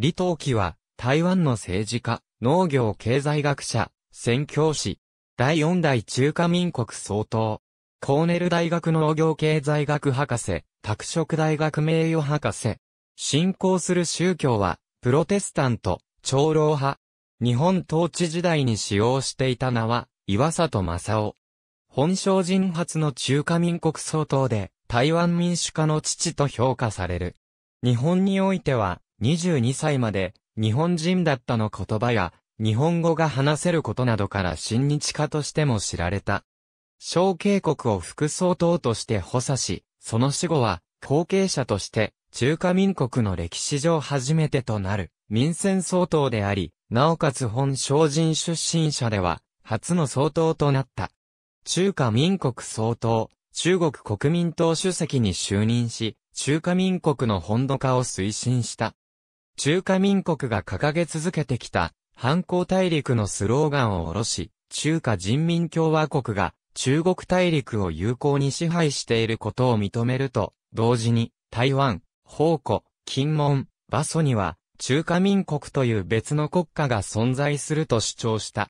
李登輝は、台湾の政治家、農業経済学者、宣教師、第四代中華民国総統、コーネル大学農業経済学博士、拓殖大学名誉博士、信仰する宗教は、プロテスタント、長老派、日本統治時代に使用していた名は、岩里正夫。本省人発の中華民国総統で、台湾民主化の父と評価される。日本においては、22歳まで日本人だったの言葉や日本語が話せることなどから親日家としても知られた。小渓国を副総統として補佐し、その死後は後継者として中華民国の歴史上初めてとなる民選総統であり、なおかつ本省人出身者では初の総統となった。中華民国総統、中国国民党主席に就任し、中華民国の本土化を推進した。中華民国が掲げ続けてきた、反抗大陸のスローガンを下ろし、中華人民共和国が中国大陸を有効に支配していることを認めると、同時に、台湾、宝庫、金門、馬祖には、中華民国という別の国家が存在すると主張した。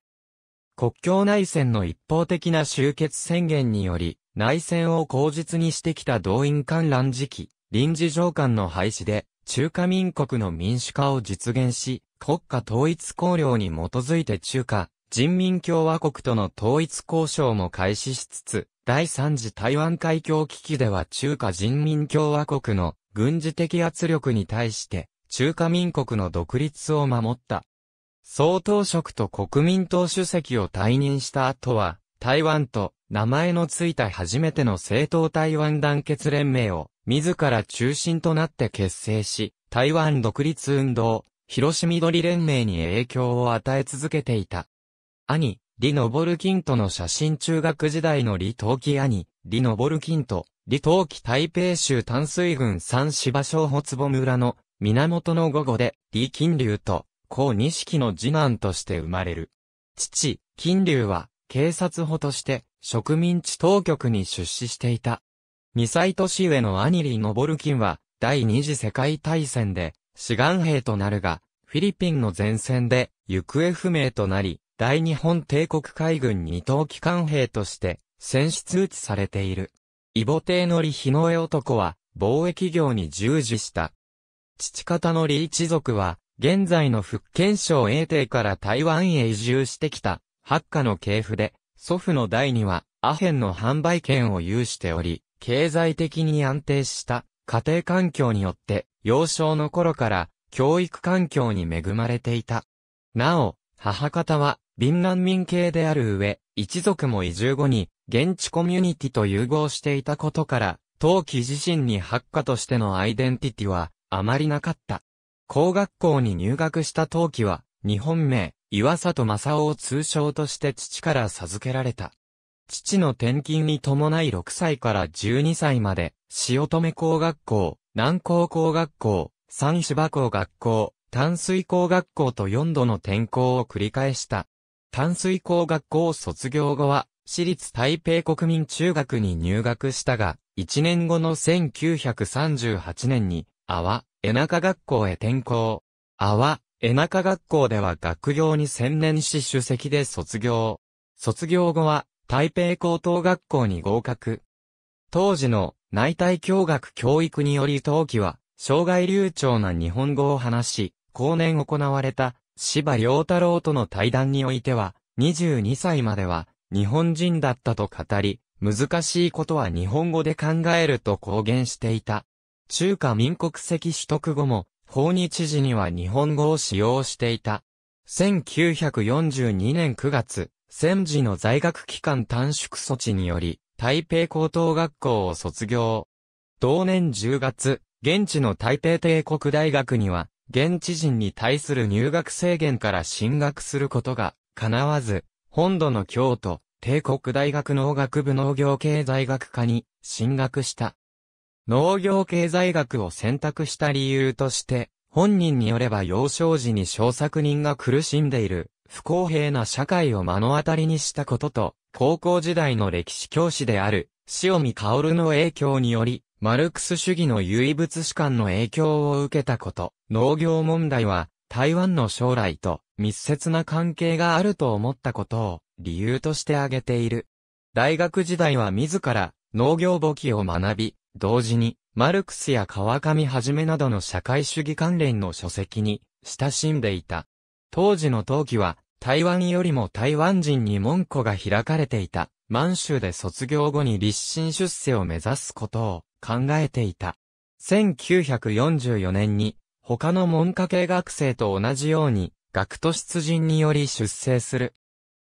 国境内戦の一方的な終結宣言により、内戦を口実にしてきた動員観覧時期、臨時上官の廃止で、中華民国の民主化を実現し、国家統一綱領に基づいて中華、人民共和国との統一交渉も開始しつつ、第3次台湾海峡危機では中華人民共和国の軍事的圧力に対して中華民国の独立を守った。総統職と国民党主席を退任した後は、台湾と名前のついた初めての政党台湾団結連盟を自ら中心となって結成し、台湾独立運動、広島緑連盟に影響を与え続けていた。兄、リノボルキンとの写真中学時代の李登輝兄、リノボルキンと、李登輝台北州淡水郡三芝小穂坪村の源の午後で、李金龍と、高錦の次男として生まれる。父、金龍は、警察補として、植民地当局に出資していた。2歳年上のアニリー・ノボルキンは、第二次世界大戦で、志願兵となるが、フィリピンの前線で、行方不明となり、大日本帝国海軍二等機関兵として、戦死通知されている。イボテイのリ・ヒノエ男は、貿易業に従事した。父方のー一族は、現在の福建省英帝から台湾へ移住してきた、八家の系譜で、祖父の代には、アヘンの販売権を有しており、経済的に安定した家庭環境によって幼少の頃から教育環境に恵まれていた。なお、母方は、貧難民系である上、一族も移住後に、現地コミュニティと融合していたことから、陶器自身に発火としてのアイデンティティは、あまりなかった。工学校に入学した陶器は、日本名、岩里正夫を通称として父から授けられた。父の転勤に伴い6歳から12歳まで、塩留工学校、南高工学校、三芝工学校、淡水工学校と4度の転校を繰り返した。淡水工学校卒業後は、私立台北国民中学に入学したが、1年後の1938年に、阿波、江中学校へ転校。阿波、江中学校では学業に専念し主席で卒業。卒業後は、台北高等学校に合格。当時の内体教学教育により当期は、障害流暢な日本語を話し、後年行われた、芝良太郎との対談においては、22歳までは、日本人だったと語り、難しいことは日本語で考えると公言していた。中華民国籍取得後も、法日時には日本語を使用していた。1942年9月、戦時の在学期間短縮措置により、台北高等学校を卒業。同年10月、現地の台北帝国大学には、現地人に対する入学制限から進学することが、叶わず、本土の京都、帝国大学農学部農業経済学科に進学した。農業経済学を選択した理由として、本人によれば幼少時に小作人が苦しんでいる不公平な社会を目の当たりにしたことと、高校時代の歴史教師である、塩見薫の影響により、マルクス主義の唯物史観の影響を受けたこと、農業問題は、台湾の将来と密接な関係があると思ったことを理由として挙げている。大学時代は自ら農業簿記を学び、同時にマルクスや川上はじめなどの社会主義関連の書籍に親しんでいた。当時の陶器は、台湾よりも台湾人に門戸が開かれていた、満州で卒業後に立身出世を目指すことを考えていた。1944年に、他の文科系学生と同じように、学徒出陣により出生する。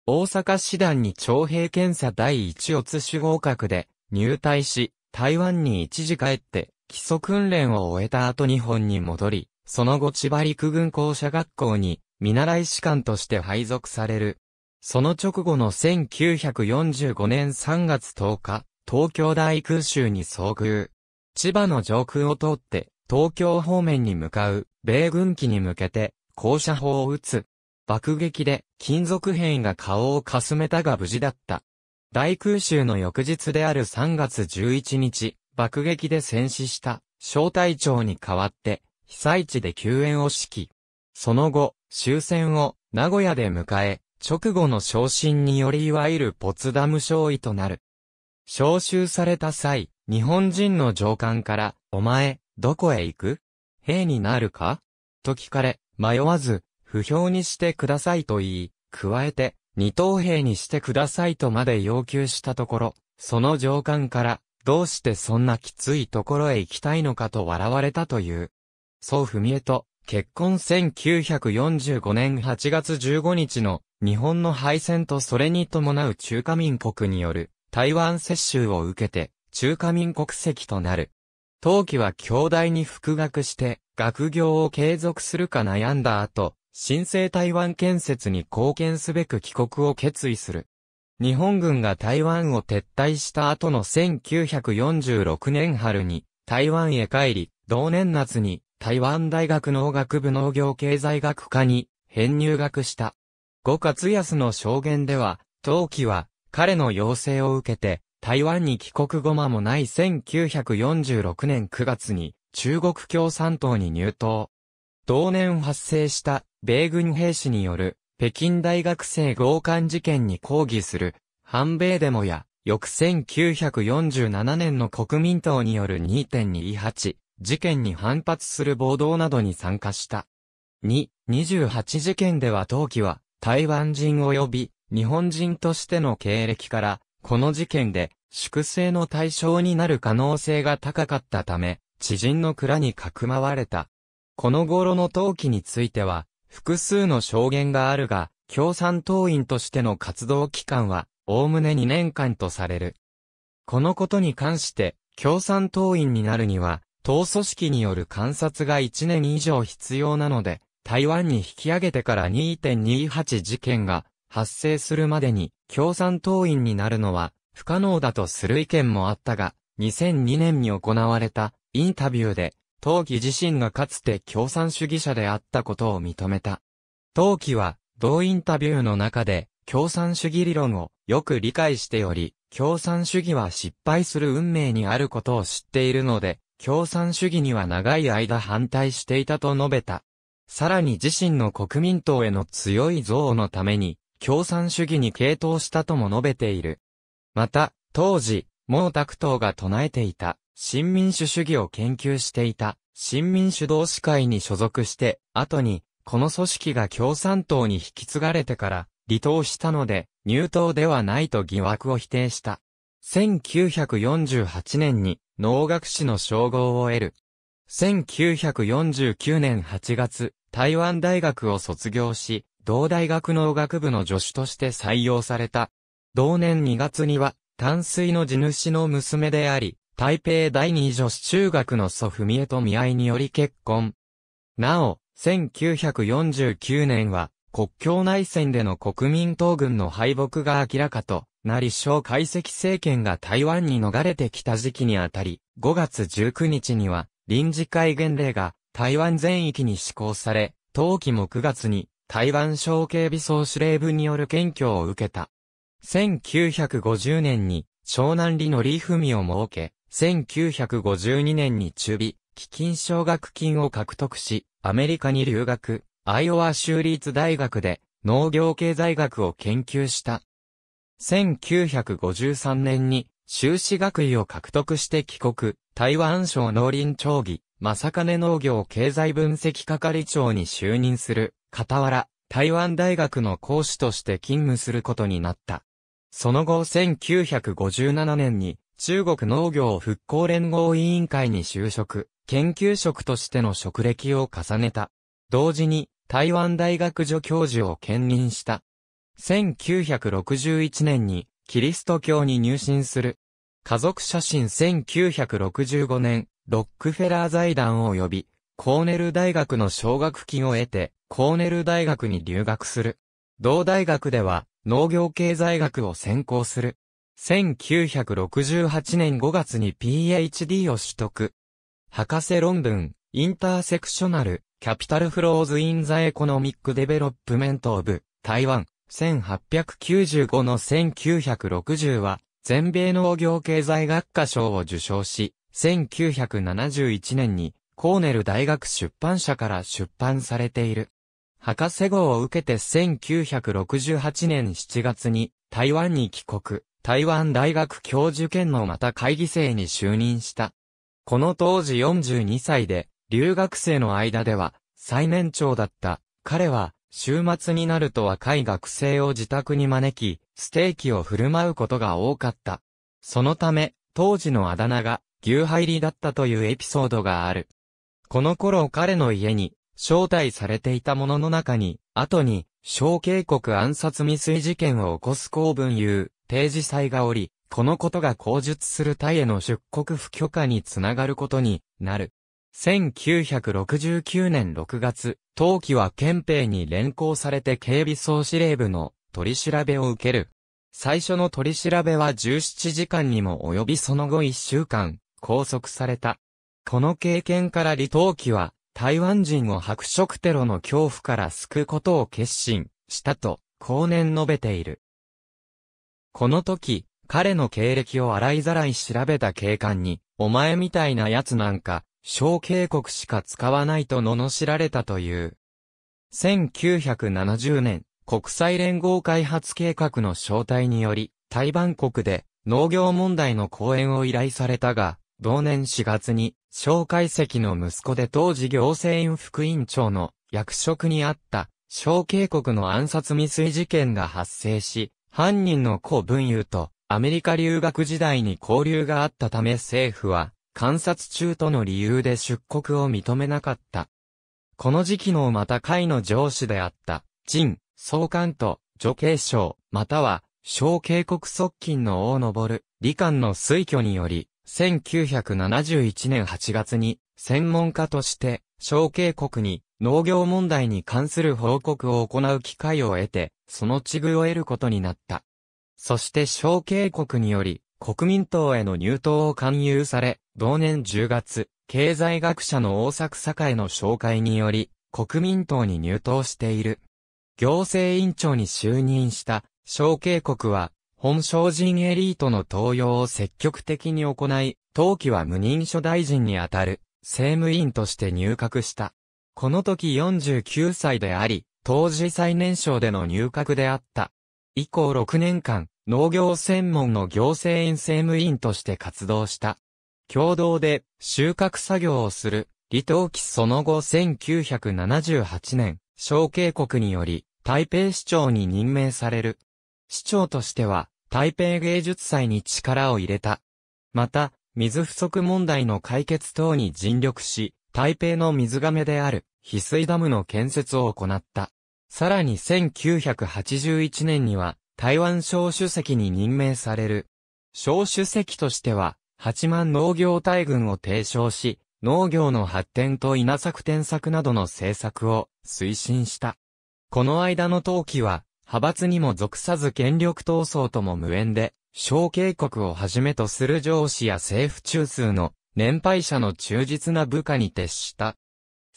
大阪師団に徴兵検査第1乙種合格で入隊し、台湾に一時帰って、基礎訓練を終えた後日本に戻り、その後千葉陸軍校舎学校に見習い士官として配属される。その直後の1945年3月10日、東京大空襲に遭遇。千葉の上空を通って、東京方面に向かう、米軍機に向けて、降車砲を撃つ。爆撃で、金属片が顔をかすめたが無事だった。大空襲の翌日である3月11日、爆撃で戦死した、小隊長に代わって、被災地で救援を指揮。その後、終戦を名古屋で迎え、直後の昇進によりいわゆるポツダム少尉となる。召集された際、日本人の上官から、お前、どこへ行く兵になるかと聞かれ、迷わず、不評にしてくださいと言い、加えて、二等兵にしてくださいとまで要求したところ、その上官から、どうしてそんなきついところへ行きたいのかと笑われたという。そう踏み絵と、結婚1945年8月15日の日本の敗戦とそれに伴う中華民国による台湾接収を受けて中華民国籍となる。当期は兄弟に復学して学業を継続するか悩んだ後、新生台湾建設に貢献すべく帰国を決意する。日本軍が台湾を撤退した後の1946年春に台湾へ帰り、同年夏に台湾大学農学部農業経済学科に編入学した。五勝康の証言では、当期は彼の要請を受けて、台湾に帰国後間もない1946年9月に中国共産党に入党。同年発生した米軍兵士による北京大学生強姦事件に抗議する反米デモや翌1947年の国民党による2.28事件に反発する暴動などに参加した。2、28事件では当期は、台湾人及び日本人としての経歴から、この事件で粛清の対象になる可能性が高かったため、知人の蔵にかくまわれた。この頃の陶器については、複数の証言があるが、共産党員としての活動期間は、おおむね2年間とされる。このことに関して、共産党員になるには、党組織による観察が1年以上必要なので、台湾に引き上げてから2.28事件が発生するまでに共産党員になるのは不可能だとする意見もあったが、2002年に行われたインタビューで、陶器自身がかつて共産主義者であったことを認めた。陶器は、同インタビューの中で、共産主義理論をよく理解しており、共産主義は失敗する運命にあることを知っているので、共産主義には長い間反対していたと述べた。さらに自身の国民党への強い憎悪のために、共産主義に傾倒したとも述べている。また、当時、毛沢東が唱えていた、新民主主義を研究していた、新民主同司会に所属して、後に、この組織が共産党に引き継がれてから、離党したので、入党ではないと疑惑を否定した。1948年に農学士の称号を得る。1949年8月、台湾大学を卒業し、同大学農学部の助手として採用された。同年2月には、淡水の地主の娘であり、台北第二女子中学の祖父美恵と見合いにより結婚。なお、1949年は、国境内戦での国民党軍の敗北が明らかとなり小解析政権が台湾に逃れてきた時期にあたり、5月19日には、臨時戒厳令が台湾全域に施行され、当期も9月に台湾省警備総司令部による検挙を受けた。1950年に湘南里のリーフミを設け、1952年に中備、基金奨学金を獲得し、アメリカに留学、アイオワ州立大学で農業経済学を研究した。1953年に修士学位を獲得して帰国、台湾省農林町議、正金農業経済分析係長に就任する、傍ら、台湾大学の講師として勤務することになった。その後1957年に中国農業復興連合委員会に就職、研究職としての職歴を重ねた。同時に台湾大学助教授を兼任した。1961年にキリスト教に入信する。家族写真1965年、ロックフェラー財団を呼び、コーネル大学の奨学金を得て、コーネル大学に留学する。同大学では、農業経済学を専攻する。1968年5月に PhD を取得。博士論文、インターセクショナル、キャピタルフローズインザエコノミックデベロップメントオブ、台湾、1895の1960は、全米農業経済学科賞を受賞し、1971年にコーネル大学出版社から出版されている。博士号を受けて1968年7月に台湾に帰国、台湾大学教授兼のまた会議生に就任した。この当時42歳で、留学生の間では最年長だった。彼は週末になると若い学生を自宅に招き、ステーキを振る舞うことが多かった。そのため、当時のあだ名が、牛入りだったというエピソードがある。この頃彼の家に、招待されていた者の中に、後に、小渓谷暗殺未遂事件を起こす公文言う、定時祭がおり、このことが口述するタイへの出国不許可につながることになる。1969年6月、当期は憲兵に連行されて警備総司令部の取り調べを受ける。最初の取り調べは17時間にも及びその後1週間、拘束された。この経験から李陶器は、台湾人を白色テロの恐怖から救うことを決心したと、後年述べている。この時、彼の経歴を洗いざらい調べた警官に、お前みたいな奴なんか、小渓谷しか使わないと罵られたという。1970年、国際連合開発計画の招待により、台湾国で農業問題の講演を依頼されたが、同年4月に、小介石の息子で当時行政院副院長の役職にあった、小渓谷の暗殺未遂事件が発生し、犯人の子・文雄とアメリカ留学時代に交流があったため政府は、観察中との理由で出国を認めなかった。この時期のまた会の上司であった、陳、総監と、女系省、または、小警告側近の王昇、理官の推挙により、1971年8月に、専門家として、小警告に、農業問題に関する報告を行う機会を得て、その地遇を得ることになった。そして小警告により、国民党への入党を勧誘され、同年10月、経済学者の大作栄の紹介により、国民党に入党している。行政委員長に就任した、小慶国は、本省人エリートの登用を積極的に行い、当期は無任所大臣にあたる、政務員として入閣した。この時49歳であり、当時最年少での入閣であった。以降6年間、農業専門の行政院政務員として活動した。共同で収穫作業をする。李登輝その後1978年、小渓国により、台北市長に任命される。市長としては、台北芸術祭に力を入れた。また、水不足問題の解決等に尽力し、台北の水亀である、翡翠ダムの建設を行った。さらに1981年には、台湾省主席に任命される。省主席としては、八万農業大軍を提唱し、農業の発展と稲作転作などの政策を推進した。この間の陶器は、派閥にも属さず権力闘争とも無縁で、小渓国をはじめとする上司や政府中枢の年配者の忠実な部下に徹した。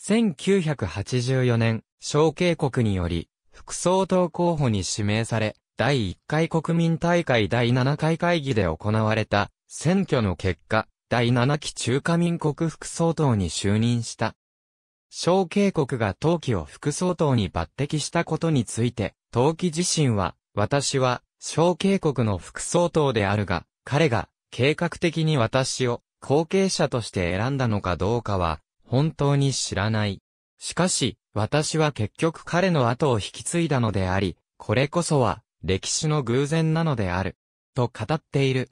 1984年、小渓国により、副総統候補に指名され、第1回国民大会第7回会議で行われた、選挙の結果、第7期中華民国副総統に就任した。小慶国が陶器を副総統に抜擢したことについて、陶器自身は、私は、小慶国の副総統であるが、彼が、計画的に私を、後継者として選んだのかどうかは、本当に知らない。しかし、私は結局彼の後を引き継いだのであり、これこそは、歴史の偶然なのである。と語っている。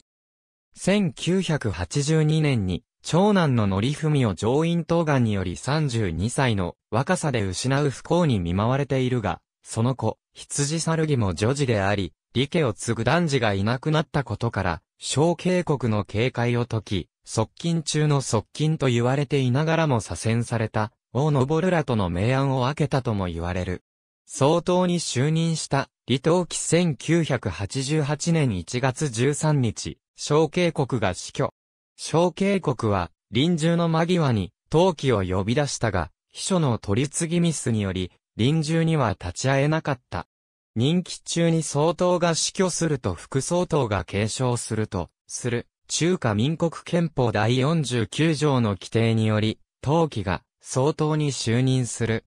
1982年に、長男の則文を上院東岸により32歳の若さで失う不幸に見舞われているが、その子、羊猿木も女児であり、理家を継ぐ男児がいなくなったことから、小渓谷の警戒を解き、側近中の側近と言われていながらも左遷された、王昇らとの明暗を分けたとも言われる。総統に就任した、李登輝1988年1月13日、小渓谷が死去。小渓谷は、臨終の間際に、陶器を呼び出したが、秘書の取り次ぎミスにより、臨終には立ち会えなかった。任期中に総統が死去すると副総統が継承すると、する、中華民国憲法第49条の規定により、陶器が総統に就任する。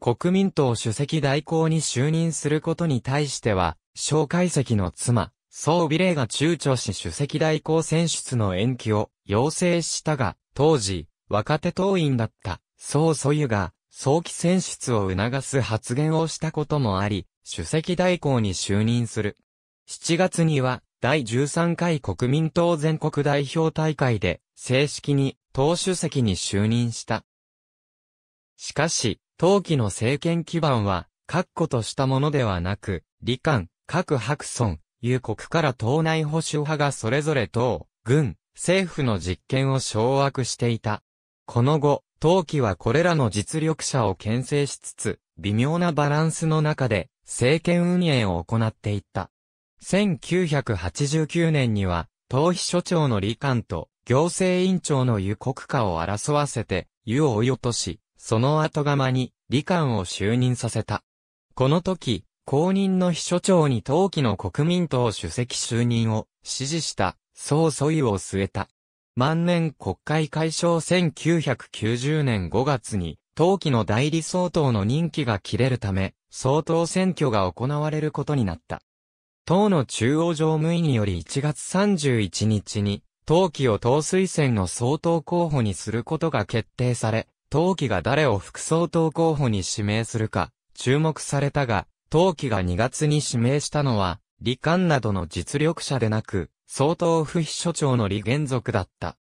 国民党主席代行に就任することに対しては、蒋介石の妻、総ビレが躊躇し主席代行選出の延期を要請したが、当時、若手党員だった総祖湯が早期選出を促す発言をしたこともあり、主席代行に就任する。7月には第13回国民党全国代表大会で正式に党主席に就任した。しかし、当期の政権基盤は確固としたものではなく、李官、各白村、い国から党内保守派がそれぞれ党、軍、政府の実権を掌握していた。この後、陶器はこれらの実力者を牽制しつつ、微妙なバランスの中で政権運営を行っていった。1989年には、党秘所長の李官と行政委員長の湯国家を争わせて、湯を追い落とし、その後釜に李官を就任させた。この時、公認の秘書長に当期の国民党主席就任を支持した総訴意を据えた。万年国会解消1990年5月に、当期の代理総統の任期が切れるため、総統選挙が行われることになった。党の中央常務委により1月31日に、当期を党推薦の総統候補にすることが決定され、当期が誰を副総統候補に指名するか、注目されたが、当期が2月に指名したのは、李官などの実力者でなく、総統府秘書長の李元族だった。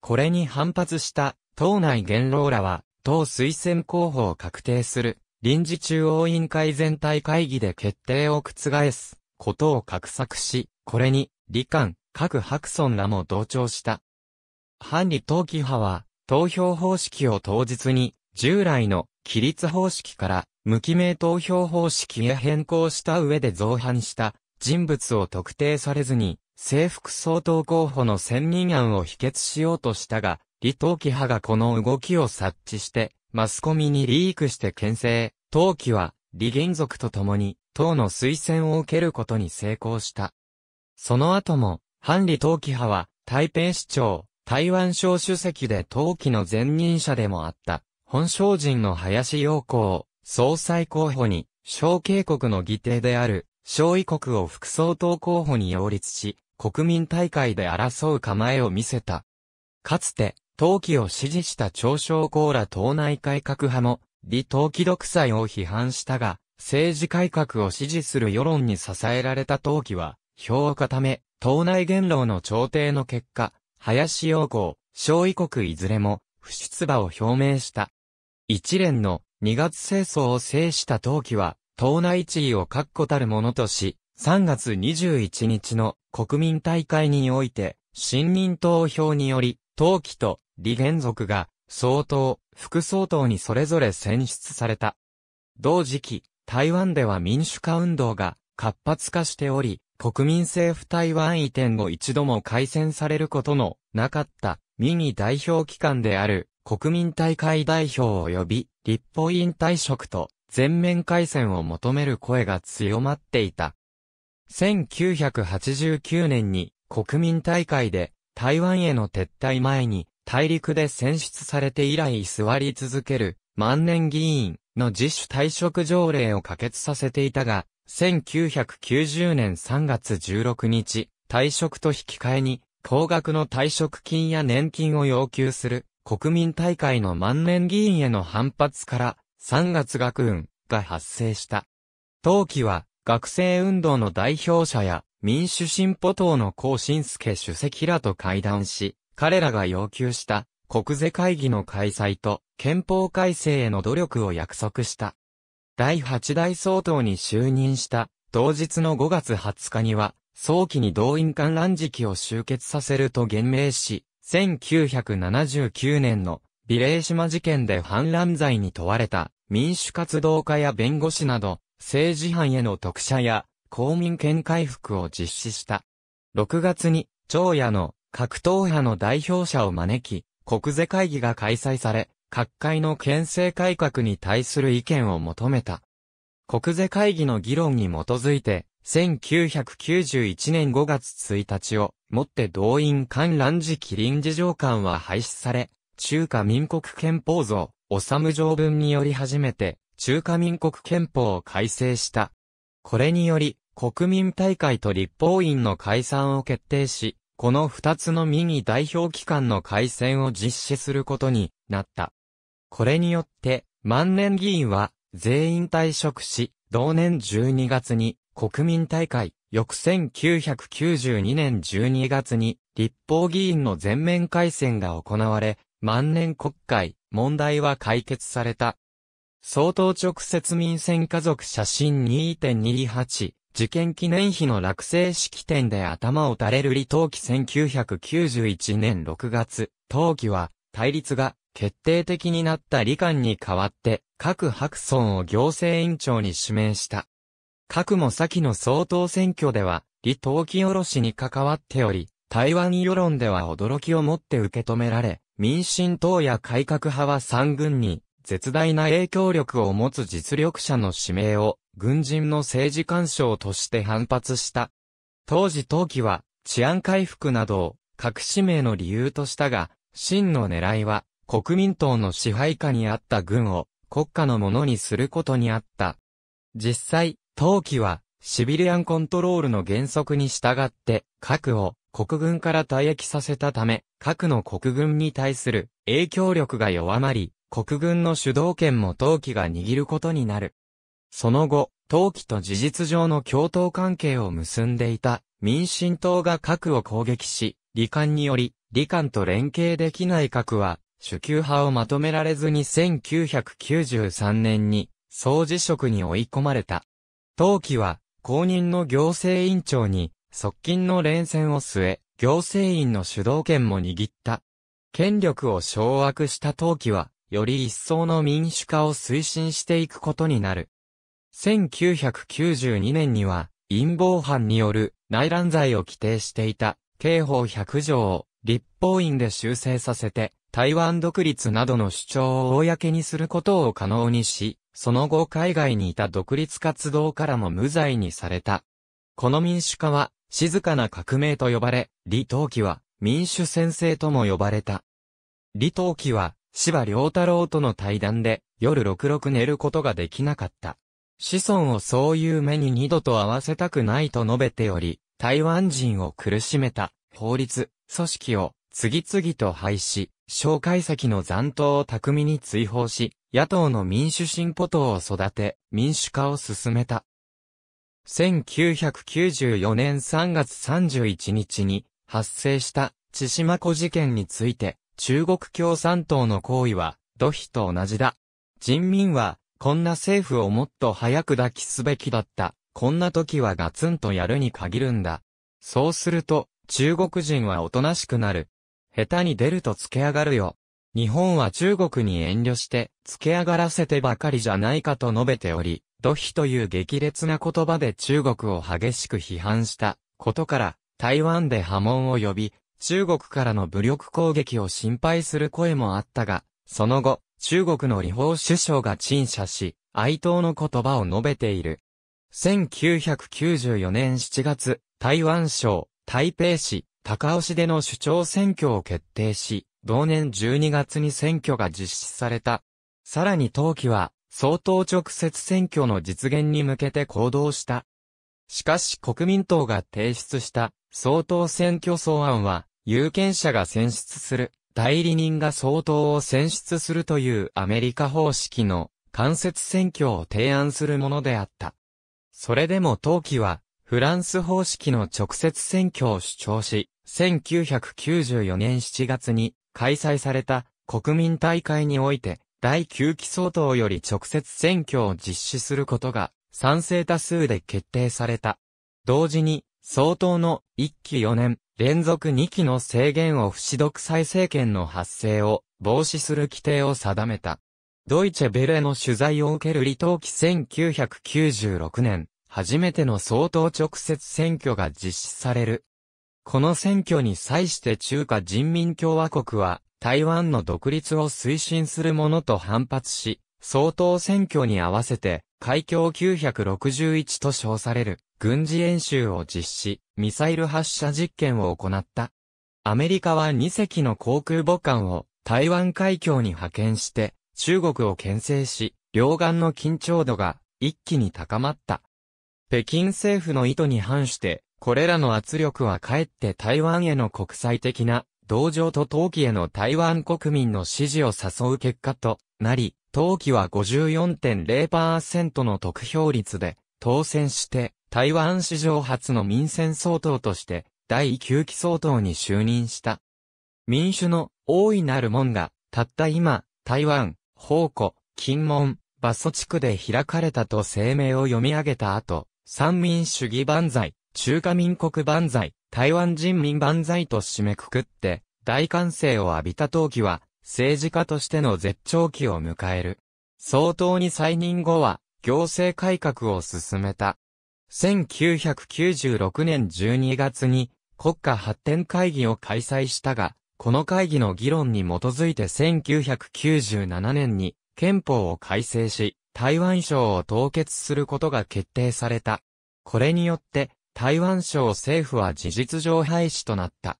これに反発した党内元老らは、党推薦候補を確定する臨時中央委員会全体会議で決定を覆すことを画策し、これに、李官、各白村らも同調した。反李当期派は、投票方式を当日に、従来の規律方式から無記名投票方式へ変更した上で造反した人物を特定されずに、政服総統候補の選任案を否決しようとしたが、李登輝派がこの動きを察知して、マスコミにリークして牽制、登記は、李元族と共に、党の推薦を受けることに成功した。その後も、反李登輝派は、台北市長、台湾省主席で登記の前任者でもあった、本省人の林陽子を、総裁候補に、小渓国の議定である、小異国を副総統候補に擁立し、国民大会で争う構えを見せた。かつて、陶器を支持した長小公ら党内改革派も、李陶器独裁を批判したが、政治改革を支持する世論に支えられた陶器は、票を固め、党内元老の調停の結果、林陽光、小異国いずれも、不出馬を表明した。一連の2月清掃を制した陶器は、党内地位を確固たるものとし、3月21日の国民大会において、信任投票により、陶器と李元族が、総統、副総統にそれぞれ選出された。同時期、台湾では民主化運動が活発化しており、国民政府台湾移転後一度も改選されることのなかったミニ代表機関である国民大会代表及び立法委員退職と全面改選を求める声が強まっていた。1989年に国民大会で台湾への撤退前に大陸で選出されて以来居座り続ける万年議員の自主退職条例を可決させていたが、1990年3月16日、退職と引き換えに、高額の退職金や年金を要求する国民大会の万年議員への反発から、三月学運が発生した。当期は、学生運動の代表者や、民主進歩党の高信介主席らと会談し、彼らが要求した国税会議の開催と憲法改正への努力を約束した。第8代総統に就任した同日の5月20日には、早期に動員観覧時期を終結させると言明し、1979年の美麗島事件で反乱罪に問われた民主活動家や弁護士など政治犯への特赦や公民権回復を実施した。6月に長野の格闘派の代表者を招き国税会議が開催され各界の憲政改革に対する意見を求めた。国税会議の議論に基づいて、1991年5月1日をもって動員観覧時期臨時上官は廃止され、中華民国憲法像、おさむ条文により初めて、中華民国憲法を改正した。これにより、国民大会と立法院の解散を決定し、この二つの民意代表機関の改選を実施することになった。これによって、万年議員は全員退職し、同年12月に国民大会、翌1992年12月に、立法議員の全面改選が行われ、万年国会、問題は解決された。相当直接民選家族写真2.28、事件記念碑の落成式典で頭を垂れる李登記1991年6月、登記は、対立が決定的になった李官に代わって、各白村を行政委員長に指名した。核も先の総統選挙では、李登輝おろしに関わっており、台湾世論では驚きをもって受け止められ、民進党や改革派は三軍に、絶大な影響力を持つ実力者の指名を、軍人の政治干渉として反発した。当時陶器は、治安回復などを、核指名の理由としたが、真の狙いは、国民党の支配下にあった軍を、国家のものにすることにあった。実際、陶器は、シビリアンコントロールの原則に従って、核を国軍から退役させたため、核の国軍に対する影響力が弱まり、国軍の主導権も陶器が握ることになる。その後、陶器と事実上の共闘関係を結んでいた民進党が核を攻撃し、罹患により、罹患と連携できない核は、主級派をまとめられずに1993年に、総辞職に追い込まれた。当期は、公認の行政委員長に、側近の連戦を据え、行政院の主導権も握った。権力を掌握した当期は、より一層の民主化を推進していくことになる。1992年には、陰謀犯による内乱罪を規定していた、刑法100条を立法院で修正させて、台湾独立などの主張を公にすることを可能にし、その後海外にいた独立活動からも無罪にされた。この民主化は、静かな革命と呼ばれ、李登輝は、民主先生とも呼ばれた。李登輝は、芝良太郎との対談で、夜66寝ることができなかった。子孫をそういう目に二度と合わせたくないと述べており、台湾人を苦しめた、法律、組織を、次々と廃止、蒋介石の残党を巧みに追放し、野党の民主進歩党を育て、民主化を進めた。1994年3月31日に発生した千島湖事件について、中国共産党の行為は、土肥と同じだ。人民は、こんな政府をもっと早く抱きすべきだった。こんな時はガツンとやるに限るんだ。そうすると、中国人はおとなしくなる。下手に出るとつけ上がるよ。日本は中国に遠慮して、つけ上がらせてばかりじゃないかと述べており、土肥という激烈な言葉で中国を激しく批判したことから、台湾で波紋を呼び、中国からの武力攻撃を心配する声もあったが、その後、中国の李法首相が陳謝し、哀悼の言葉を述べている。1994年7月、台湾省、台北市、高尾市での首長選挙を決定し、同年12月に選挙が実施された。さらに当期は、総統直接選挙の実現に向けて行動した。しかし国民党が提出した総統選挙草案は、有権者が選出する、代理人が総統を選出するというアメリカ方式の間接選挙を提案するものであった。それでも当期は、フランス方式の直接選挙を主張し、1994年7月に開催された国民大会において、第9期総統より直接選挙を実施することが賛成多数で決定された。同時に、総統の1期4年、連続2期の制限を不死独裁政権の発生を防止する規定を定めた。ドイチェ・ベレの取材を受ける李登輝1996年、初めての総統直接選挙が実施されるこの選挙に際して中華人民共和国は台湾の独立を推進するものと反発し、総統選挙に合わせて、海峡961と称される軍事演習を実施、ミサイル発射実験を行った。アメリカは2隻の航空母艦を台湾海峡に派遣して、中国を牽制し、両岸の緊張度が一気に高まった。北京政府の意図に反して、これらの圧力はかえって台湾への国際的な同情と陶器への台湾国民の支持を誘う結果となり、陶器は54.0%の得票率で当選して台湾史上初の民選総統として第9期総統に就任した。民主の大いなる門がたった今台湾、宝庫、金門、バソ地区で開かれたと声明を読み上げた後、三民主義万歳、中華民国万歳、台湾人民万歳と締めくくって、大歓声を浴びた陶器は、政治家としての絶頂期を迎える。総統に再任後は、行政改革を進めた。1996年12月に、国家発展会議を開催したが、この会議の議論に基づいて1997年に憲法を改正し、台湾省を凍結することが決定された。これによって、台湾省政府は事実上廃止となった。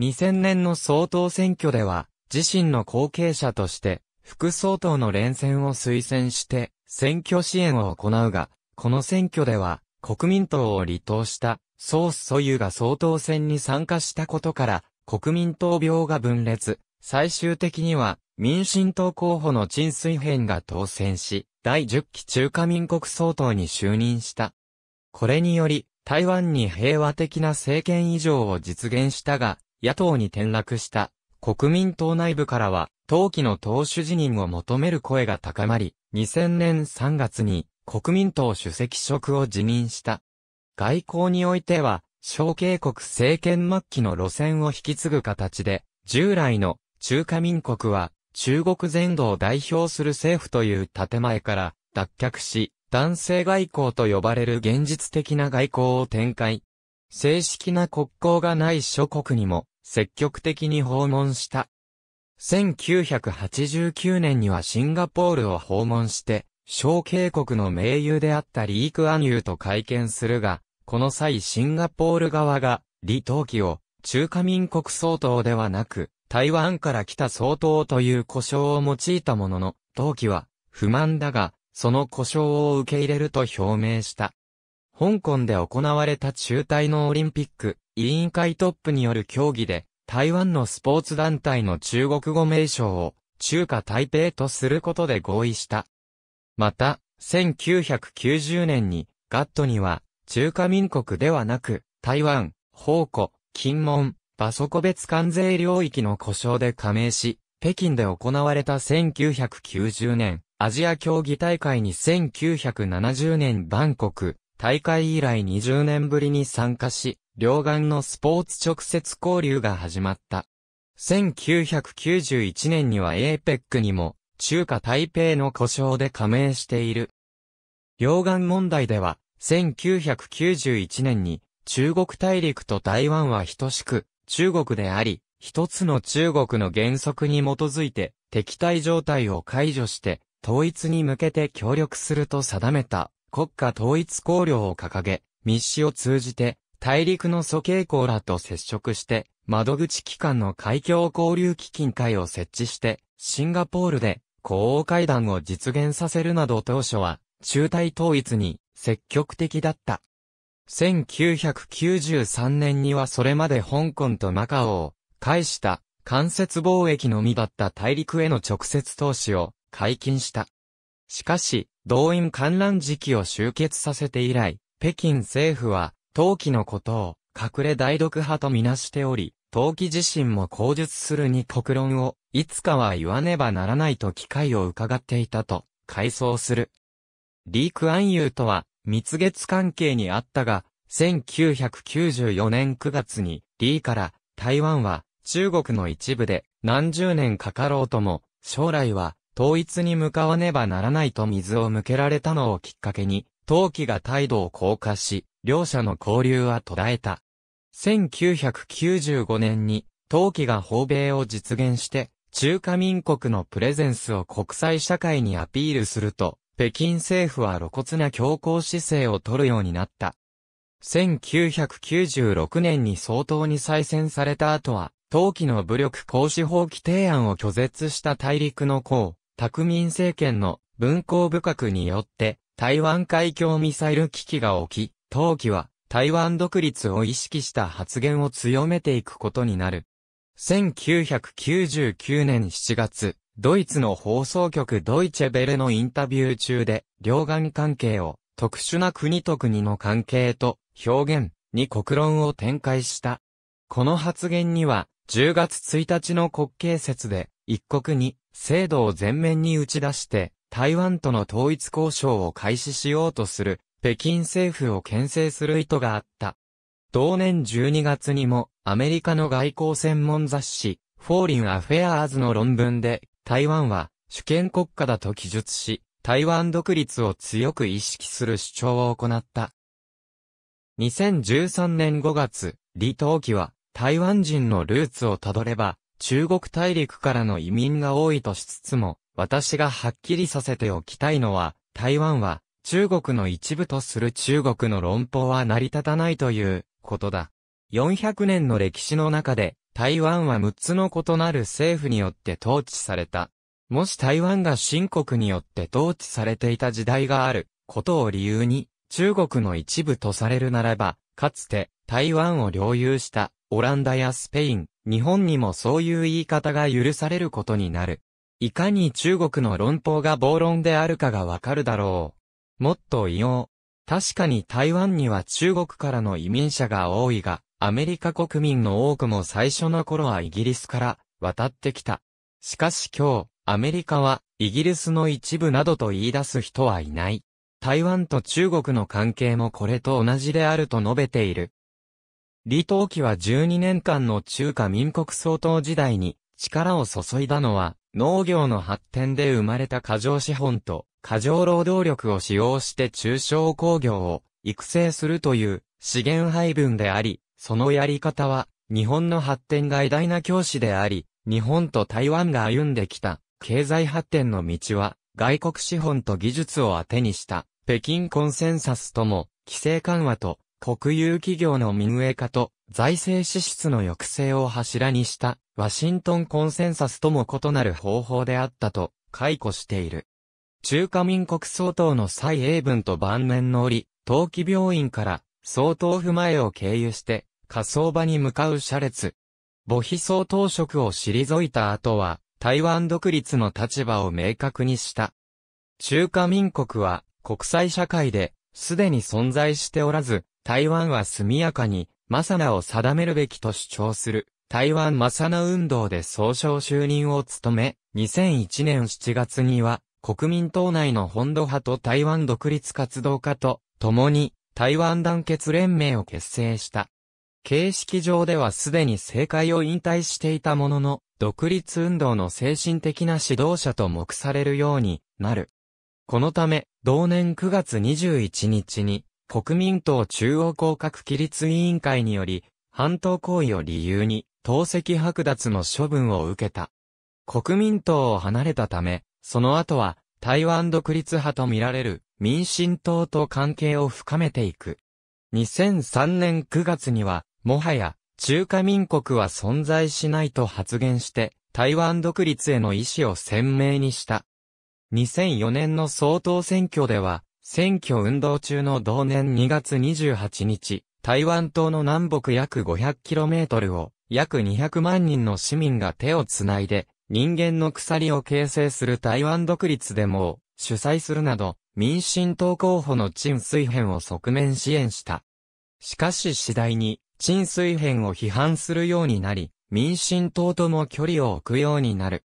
2000年の総統選挙では、自身の後継者として、副総統の連戦を推薦して、選挙支援を行うが、この選挙では、国民党を離党した、ソース・ソユが総統選に参加したことから、国民党病が分裂、最終的には、民進党候補の陳水編が当選し、第10期中華民国総統に就任した。これにより、台湾に平和的な政権以上を実現したが、野党に転落した国民党内部からは、当期の党首辞任を求める声が高まり、2000年3月に国民党主席職を辞任した。外交においては、小渓国政権末期の路線を引き継ぐ形で、従来の中華民国は中国全土を代表する政府という建前から脱却し、男性外交と呼ばれる現実的な外交を展開。正式な国交がない諸国にも積極的に訪問した。1989年にはシンガポールを訪問して、小渓国の盟友であったリーク・アニューと会見するが、この際シンガポール側が、李登輝を中華民国総統ではなく、台湾から来た総統という故障を用いたものの、登記は不満だが、その故障を受け入れると表明した。香港で行われた中体のオリンピック委員会トップによる協議で、台湾のスポーツ団体の中国語名称を中華台北とすることで合意した。また、1990年にガットには中華民国ではなく台湾、宝庫、金門、馬祖個別関税領域の故障で加盟し、北京で行われた1990年アジア競技大会に1970年バンコク、大会以来20年ぶりに参加し、両岸のスポーツ直接交流が始まった。1991年には APEC にも、中華台北の故障で加盟している。両岸問題では、1991年に、中国大陸と台湾は等しく、中国であり、一つの中国の原則に基づいて、敵対状態を解除して、統一に向けて協力すると定めた国家統一綱領を掲げ、密使を通じて大陸の祖慶向らと接触して、窓口機関の海峡交流基金会を設置して、シンガポールで公欧会談を実現させるなど当初は、中台統一に積極的だった。1993年にはそれまで香港とマカオを介した間接貿易のみだった大陸への直接投資を解禁した。しかし、動員観覧時期を終結させて以来、北京政府は、陶器のことを、隠れ大毒派とみなしており、陶器自身も口述するに国論を、いつかは言わねばならないと機会を伺っていたと、回想する。リー・クアンユーとは、蜜月関係にあったが、1994年9月に、リーから、台湾は、中国の一部で、何十年かかろうとも、将来は、統一に向かわねばならないと水を向けられたのをきっかけに、陶器が態度を硬化し、両者の交流は途絶えた。1995年に、陶器が訪米を実現して、中華民国のプレゼンスを国際社会にアピールすると、北京政府は露骨な強硬姿勢を取るようになった。1996年に総統に再選された後は、陶器の武力行使法規提案を拒絶した大陸の功、宅民政権の文光部閣によって台湾海峡ミサイル危機が起き、当期は台湾独立を意識した発言を強めていくことになる。1999年7月、ドイツの放送局ドイチェベレのインタビュー中で、両岸関係を特殊な国と国の関係と表現に国論を展開した。この発言には、10月1日の国慶節で、一国に制度を全面に打ち出して、台湾との統一交渉を開始しようとする、北京政府を牽制する意図があった。同年12月にも、アメリカの外交専門雑誌、フォーリン・アフェアーズの論文で、台湾は主権国家だと記述し、台湾独立を強く意識する主張を行った。2013年5月、李登輝は、台湾人のルーツをたどれば、中国大陸からの移民が多いとしつつも、私がはっきりさせておきたいのは、台湾は中国の一部とする中国の論法は成り立たないということだ。400年の歴史の中で、台湾は6つの異なる政府によって統治された。もし台湾が新国によって統治されていた時代があることを理由に、中国の一部とされるならば、かつて台湾を領有したオランダやスペイン、日本にもそういう言い方が許されることになる。いかに中国の論法が暴論であるかがわかるだろう。もっと言おう。確かに台湾には中国からの移民者が多いが、アメリカ国民の多くも最初の頃はイギリスから渡ってきた。しかし今日、アメリカはイギリスの一部などと言い出す人はいない。台湾と中国の関係もこれと同じであると述べている。李登輝は12年間の中華民国総統時代に力を注いだのは、農業の発展で生まれた過剰資本と過剰労働力を使用して中小工業を育成するという資源配分であり、そのやり方は日本の発展が偉大な教師であり、日本と台湾が歩んできた経済発展の道は外国資本と技術を当てにした北京コンセンサスとも規制緩和と国有企業の民営化と財政支出の抑制を柱にしたワシントンコンセンサスとも異なる方法であったと解雇している。中華民国総統の蔡英文と晩年の折、冬季病院から総統府前を経由して火葬場に向かう車列。母妃総統職を退いた後は台湾独立の立場を明確にした。中華民国は国際社会ですでに存在しておらず、台湾は速やかに、マサナを定めるべきと主張する、台湾マサナ運動で総称就任を務め、2001年7月には、国民党内の本土派と台湾独立活動家と、共に、台湾団結連盟を結成した。形式上ではすでに政界を引退していたものの、独立運動の精神的な指導者と目されるようになる。このため、同年9月21日に、国民党中央公格規律委員会により、反党行為を理由に、党籍剥奪の処分を受けた。国民党を離れたため、その後は、台湾独立派とみられる民進党と関係を深めていく。2003年9月には、もはや中華民国は存在しないと発言して、台湾独立への意思を鮮明にした。2004年の総統選挙では、選挙運動中の同年2月28日、台湾島の南北約 500km を、約200万人の市民が手をつないで、人間の鎖を形成する台湾独立でも、主催するなど、民進党候補の陳水編を側面支援した。しかし次第に、陳水編を批判するようになり、民進党とも距離を置くようになる。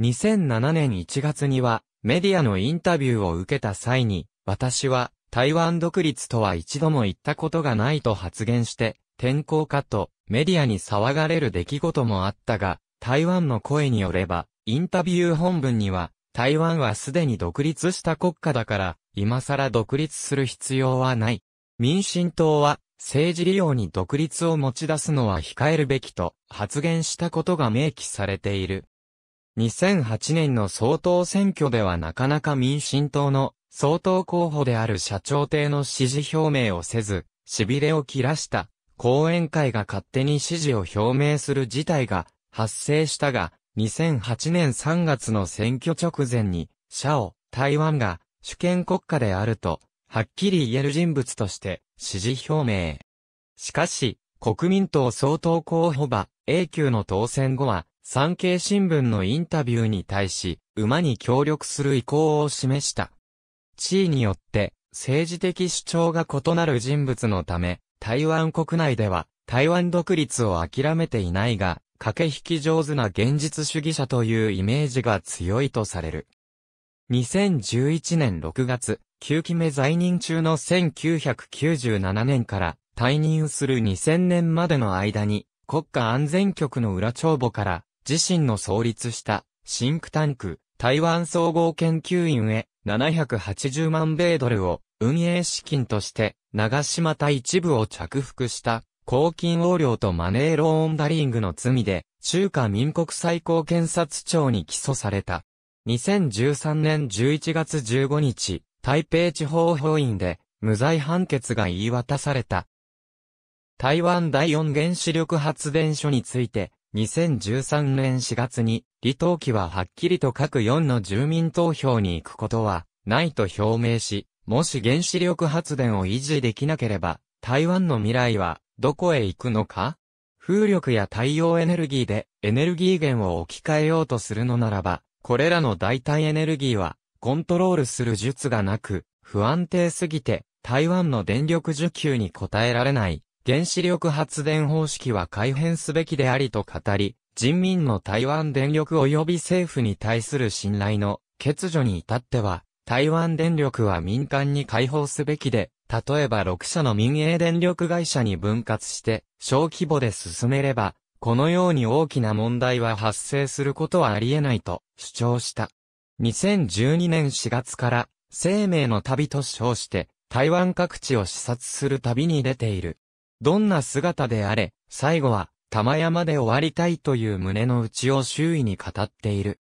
2007年1月には、メディアのインタビューを受けた際に、私は、台湾独立とは一度も言ったことがないと発言して、天候かとメディアに騒がれる出来事もあったが、台湾の声によれば、インタビュー本文には、台湾はすでに独立した国家だから、今更独立する必要はない。民進党は、政治利用に独立を持ち出すのは控えるべきと発言したことが明記されている。2008年の総統選挙ではなかなか民進党の総統候補である社長邸の支持表明をせず、痺れを切らした後援会が勝手に支持を表明する事態が発生したが、2008年3月の選挙直前に、社を台湾が主権国家であると、はっきり言える人物として支持表明。しかし、国民党総統候補馬、A 級の当選後は、産経新聞のインタビューに対し、馬に協力する意向を示した。地位によって、政治的主張が異なる人物のため、台湾国内では、台湾独立を諦めていないが、駆け引き上手な現実主義者というイメージが強いとされる。2011年6月、9期目在任中の1997年から退任する2000年までの間に、国家安全局の裏帳簿から自身の創立したシンクタンク台湾総合研究院へ780万米ドルを運営資金として長島田一部を着服した公金横領とマネーローンダリングの罪で中華民国最高検察庁に起訴された。2013年11月15日、台北地方法院で無罪判決が言い渡された。台湾第4原子力発電所について、2013年4月に、李登輝ははっきりと各4の住民投票に行くことはないと表明し、もし原子力発電を維持できなければ、台湾の未来はどこへ行くのか風力や太陽エネルギーでエネルギー源を置き換えようとするのならば、これらの代替エネルギーはコントロールする術がなく、不安定すぎて台湾の電力需給に応えられない原子力発電方式は改変すべきでありと語り、人民の台湾電力及び政府に対する信頼の欠如に至っては、台湾電力は民間に開放すべきで、例えば6社の民営電力会社に分割して、小規模で進めれば、このように大きな問題は発生することはあり得ないと主張した。2012年4月から、生命の旅と称して、台湾各地を視察する旅に出ている。どんな姿であれ、最後は、玉山で終わりたいという胸の内を周囲に語っている。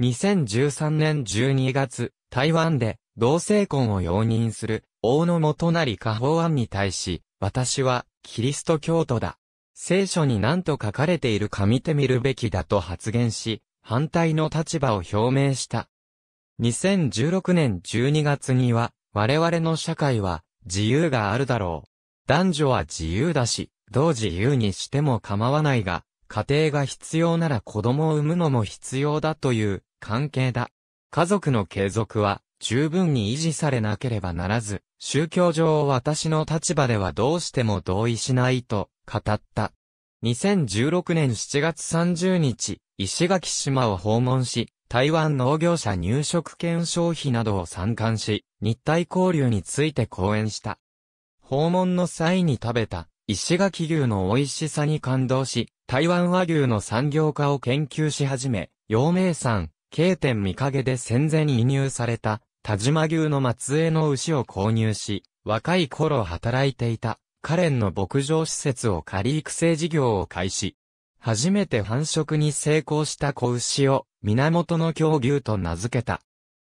2013年12月、台湾で、同性婚を容認する、大野元成家法案に対し、私は、キリスト教徒だ。聖書に何と書かれているか見てみるべきだと発言し、反対の立場を表明した。2016年12月には、我々の社会は自由があるだろう。男女は自由だし、どう自由にしても構わないが、家庭が必要なら子供を産むのも必要だという関係だ。家族の継続は十分に維持されなければならず、宗教上私の立場ではどうしても同意しないと語った。2016年7月30日、石垣島を訪問し、台湾農業者入植権消費などを参観し、日体交流について講演した。訪問の際に食べた、石垣牛の美味しさに感動し、台湾和牛の産業化を研究し始め、陽明山、経典見陰で戦前移入された、田島牛の末裔の牛を購入し、若い頃働いていた、カレンの牧場施設を仮育成事業を開始。初めて繁殖に成功した子牛を、源の狂牛と名付けた。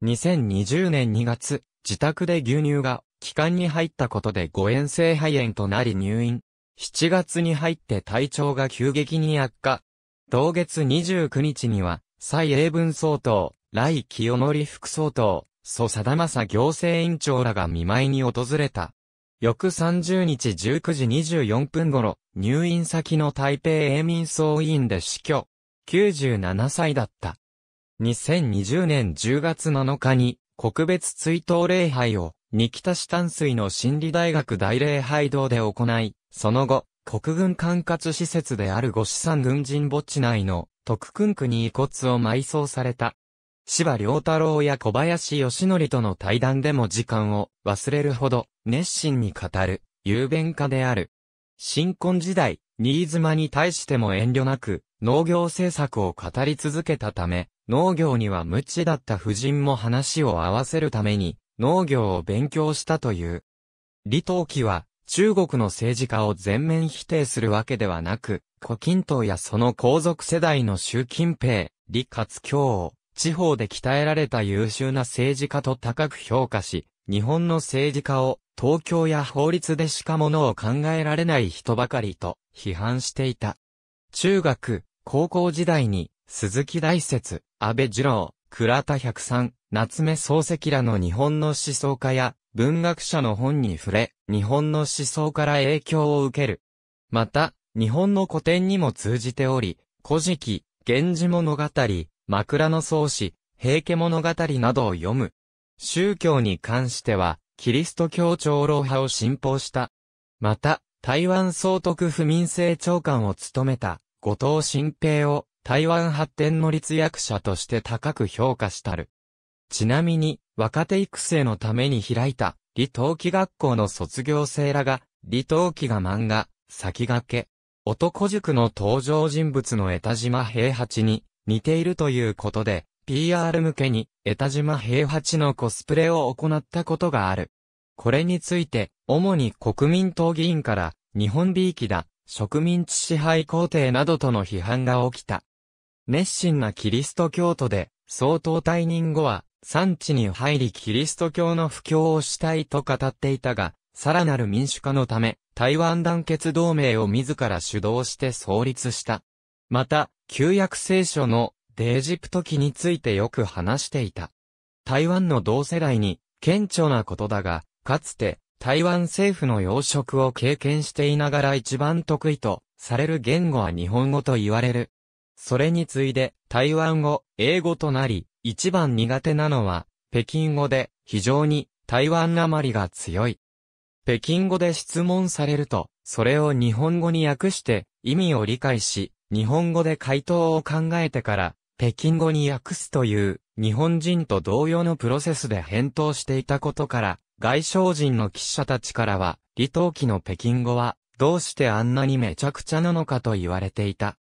2020年2月、自宅で牛乳が期間に入ったことで誤嚥性肺炎となり入院。7月に入って体調が急激に悪化。同月29日には、蔡英文総統、来清盛副総統、蘇貞正行政委員長らが見舞いに訪れた。翌30日19時24分頃、入院先の台北永民総委員で死去。97歳だった。2020年10月7日に、国別追悼礼拝を三北市淡水の心理大学大礼拝堂で行い、その後、国軍管轄施設である五子山軍人墓地内の特訓区に遺骨を埋葬された。芝良太郎や小林義則との対談でも時間を忘れるほど熱心に語る雄弁家である。新婚時代、新妻に対しても遠慮なく農業政策を語り続けたため、農業には無知だった夫人も話を合わせるために農業を勉強したという。李登輝は中国の政治家を全面否定するわけではなく、胡錦涛やその皇族世代の習近平、李克強を地方で鍛えられた優秀な政治家と高く評価し、日本の政治家を東京や法律でしかものを考えられない人ばかりと批判していた。中学、高校時代に鈴木大説、安倍二郎、倉田百三、夏目漱石らの日本の思想家や文学者の本に触れ、日本の思想から影響を受ける。また、日本の古典にも通じており、古事記、源氏物語、枕草子、平家物語などを読む。宗教に関しては、キリスト教長老派を信奉した。また、台湾総督府民政長官を務めた、後藤新平を台湾発展の立役者として高く評価したる。ちなみに、若手育成のために開いた、李登輝学校の卒業生らが、李登輝が漫画、先駆け、男塾の登場人物の江田島平八に似ているということで、PR 向けに江田島平八のコスプレを行ったことがある。これについて、主に国民党議員から、日本美意気だ、植民地支配皇帝などとの批判が起きた。熱心なキリスト教徒で、総統退任後は、産地に入りキリスト教の布教をしたいと語っていたが、さらなる民主化のため、台湾団結同盟を自ら主導して創立した。また、旧約聖書のデエジプト記についてよく話していた。台湾の同世代に顕著なことだが、かつて台湾政府の養殖を経験していながら一番得意とされる言語は日本語と言われる。それに次いで、台湾語、英語となり、一番苦手なのは、北京語で、非常に、台湾なまりが強い。北京語で質問されると、それを日本語に訳して、意味を理解し、日本語で回答を考えてから、北京語に訳すという、日本人と同様のプロセスで返答していたことから、外省人の記者たちからは、李登輝の北京語は、どうしてあんなにめちゃくちゃなのかと言われていた。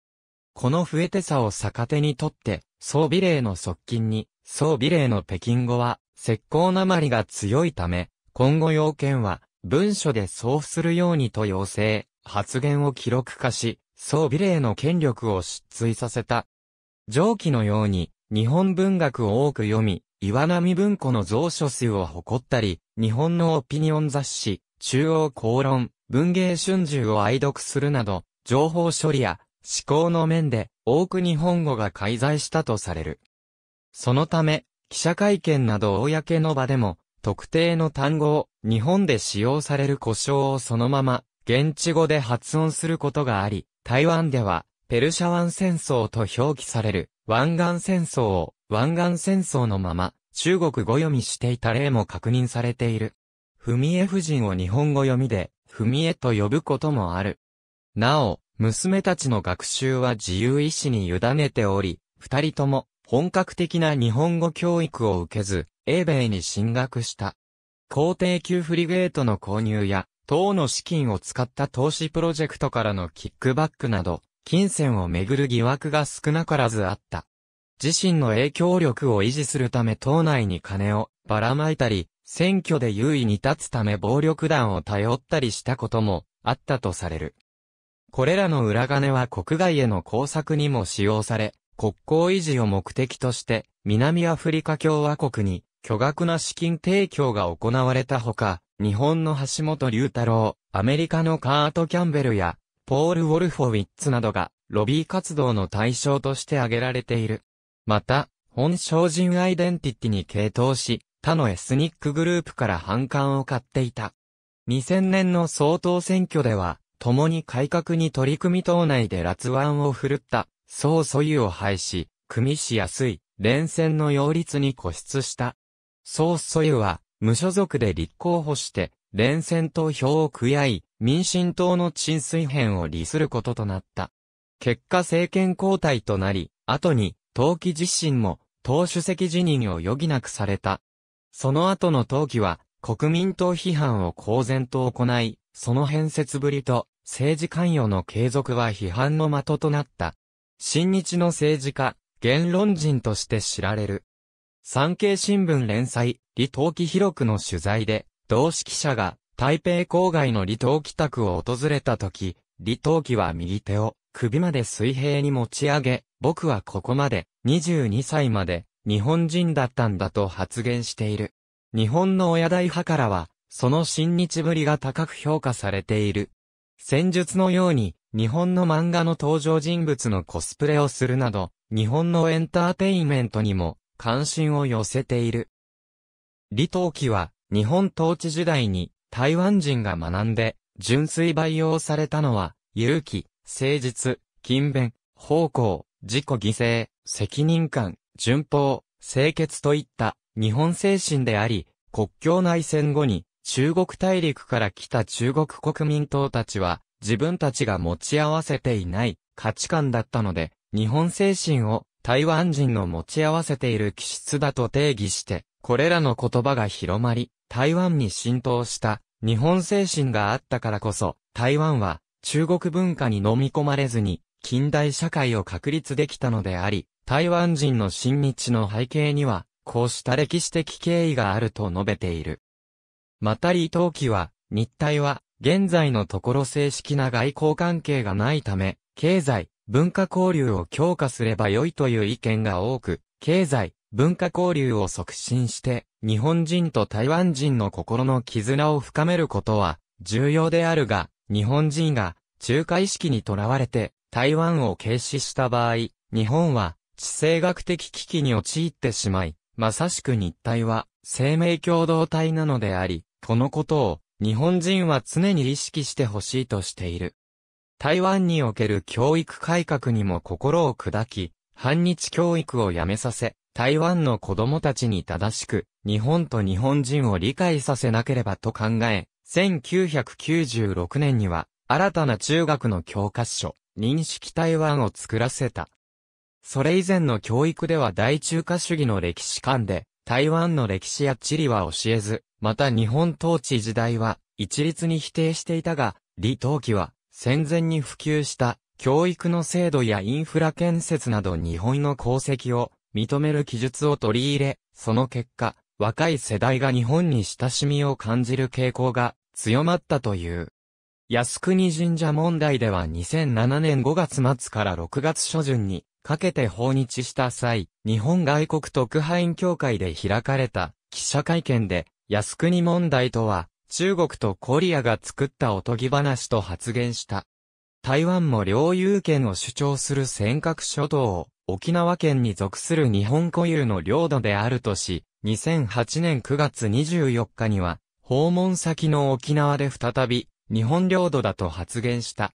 この不えてさを逆手にとって、総美霊の側近に、総美霊の北京語は、石膏なまりが強いため、今後要件は、文書で送付するようにと要請、発言を記録化し、総美霊の権力を失墜させた。上記のように、日本文学を多く読み、岩波文庫の蔵書数を誇ったり、日本のオピニオン雑誌、中央公論、文芸春秋を愛読するなど、情報処理や思考の面で多く日本語が介在したとされる。そのため、記者会見など公の場でも、特定の単語を日本で使用される故障をそのまま現地語で発音することがあり、台湾ではペルシャ湾戦争と表記される湾岸戦争を湾岸戦争のまま中国語読みしていた例も確認されている。文江夫人を日本語読みで文江と呼ぶこともある。なお、娘たちの学習は自由意志に委ねており、二人とも本格的な日本語教育を受けず、英米に進学した。皇帝級フリゲートの購入や、党の資金を使った投資プロジェクトからのキックバックなど、金銭をめぐる疑惑が少なからずあった。自身の影響力を維持するため党内に金をばらまいたり、選挙で優位に立つため暴力団を頼ったりしたこともあったとされる。これらの裏金は国外への工作にも使用され、国交維持を目的として、南アフリカ共和国に巨額な資金提供が行われたほか、日本の橋本龍太郎、アメリカのカート・キャンベルや、ポール・ウォルフォウィッツなどが、ロビー活動の対象として挙げられている。また、本省人アイデンティティに傾倒し、他のエスニックグループから反感を買っていた。2000年の総統選挙では、共に改革に取り組み党内で辣腕を振るった、総素油を廃止、組みしやすい、連戦の擁立に固執した。総素油は、無所属で立候補して、連戦投票を悔やい、民進党の沈水編を利することとなった。結果政権交代となり、後に、党紀自身も、党主席辞任を余儀なくされた。その後の党紀は、国民党批判を公然と行い、その変節ぶりと、政治関与の継続は批判の的となった。新日の政治家、言論人として知られる。産経新聞連載、李登記広くの取材で、同志記者が台北郊外の離島帰宅を訪れた時、離島記は右手を首まで水平に持ち上げ、僕はここまで22歳まで日本人だったんだと発言している。日本の親大派からは、その親日ぶりが高く評価されている。戦術のように、日本の漫画の登場人物のコスプレをするなど、日本のエンターテインメントにも関心を寄せている。李登輝は、日本統治時代に台湾人が学んで、純粋培養されたのは、勇気、誠実、勤勉、方向、自己犠牲、責任感、順法、清潔といった日本精神であり、国境内戦後に中国大陸から来た中国国民党たちは、自分たちが持ち合わせていない価値観だったので、日本精神を台湾人の持ち合わせている気質だと定義して、これらの言葉が広まり、台湾に浸透した日本精神があったからこそ、台湾は中国文化に飲み込まれずに近代社会を確立できたのであり、台湾人の親日の背景には、こうした歴史的経緯があると述べている。また李登機は、日体は、現在のところ正式な外交関係がないため、経済、文化交流を強化すれば良いという意見が多く、経済、文化交流を促進して、日本人と台湾人の心の絆を深めることは、重要であるが、日本人が、中華意識にとらわれて、台湾を軽視した場合、日本は、地政学的危機に陥ってしまい、まさしく日体は、生命共同体なのであり、このことを日本人は常に意識してほしいとしている。台湾における教育改革にも心を砕き、反日教育をやめさせ、台湾の子供たちに正しく、日本と日本人を理解させなければと考え、1996年には、新たな中学の教科書、認識台湾を作らせた。それ以前の教育では大中華主義の歴史観で、台湾の歴史や地理は教えず、また日本統治時代は一律に否定していたが、李登輝は戦前に普及した教育の制度やインフラ建設など日本の功績を認める記述を取り入れ、その結果、若い世代が日本に親しみを感じる傾向が強まったという。靖国神社問題では2007年5月末から6月初旬にかけて訪日した際、日本外国特派員協会で開かれた記者会見で靖国問題とは、中国とコリアが作ったおとぎ話と発言した。台湾も領有権を主張する尖閣諸島を、沖縄県に属する日本固有の領土であるとし、2008年9月24日には、訪問先の沖縄で再び、日本領土だと発言した。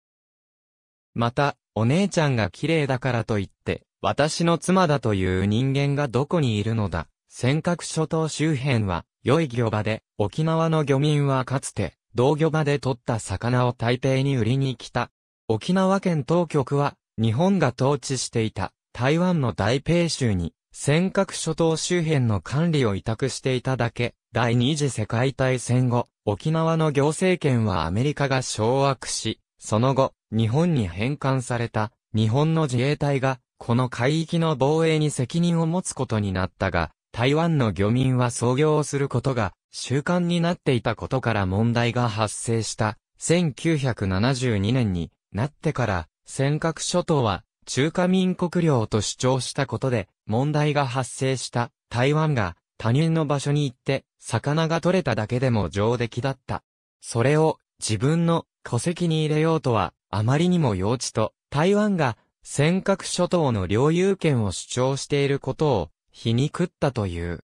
また、お姉ちゃんが綺麗だからと言って、私の妻だという人間がどこにいるのだ。尖閣諸島周辺は、良い漁場で、沖縄の漁民はかつて、同漁場で取った魚を台北に売りに来た。沖縄県当局は、日本が統治していた台湾の台北州に、尖閣諸島周辺の管理を委託していただけ、第二次世界大戦後、沖縄の行政権はアメリカが掌握し、その後、日本に返還された、日本の自衛隊が、この海域の防衛に責任を持つことになったが、台湾の漁民は操業をすることが習慣になっていたことから問題が発生した1972年になってから尖閣諸島は中華民国領と主張したことで問題が発生した台湾が他人の場所に行って魚が取れただけでも上出来だった。それを自分の戸籍に入れようとはあまりにも幼稚と台湾が尖閣諸島の領有権を主張していることを皮肉ったという。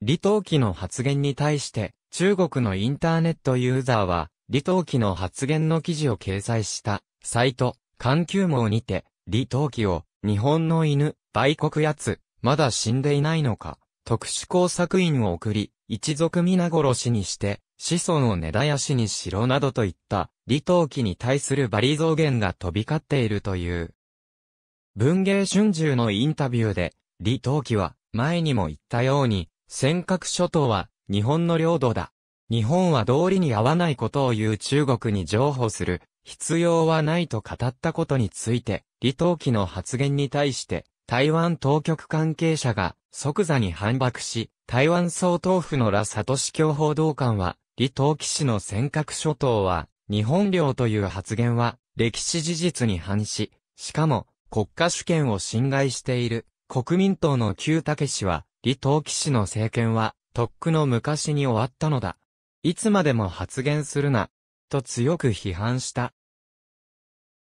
李登輝の発言に対して、中国のインターネットユーザーは、李登輝の発言の記事を掲載した、サイト、環球網にて、李登輝を、日本の犬、売国やつ、まだ死んでいないのか、特殊工作員を送り、一族皆殺しにして、子孫を根絶やしにしろなどといった、李登輝に対するバリ増言が飛び交っているという。文芸春秋のインタビューで、李登輝は、前にも言ったように、尖閣諸島は、日本の領土だ。日本は道理に合わないことを言う中国に譲歩する、必要はないと語ったことについて、李登輝の発言に対して、台湾当局関係者が即座に反駁し、台湾総統府の羅里市教報道官は、李登輝氏の尖閣諸島は、日本領という発言は、歴史事実に反し、しかも、国家主権を侵害している、国民党の旧武氏は、李登輝氏の政権は、とっくの昔に終わったのだ。いつまでも発言するな、と強く批判した。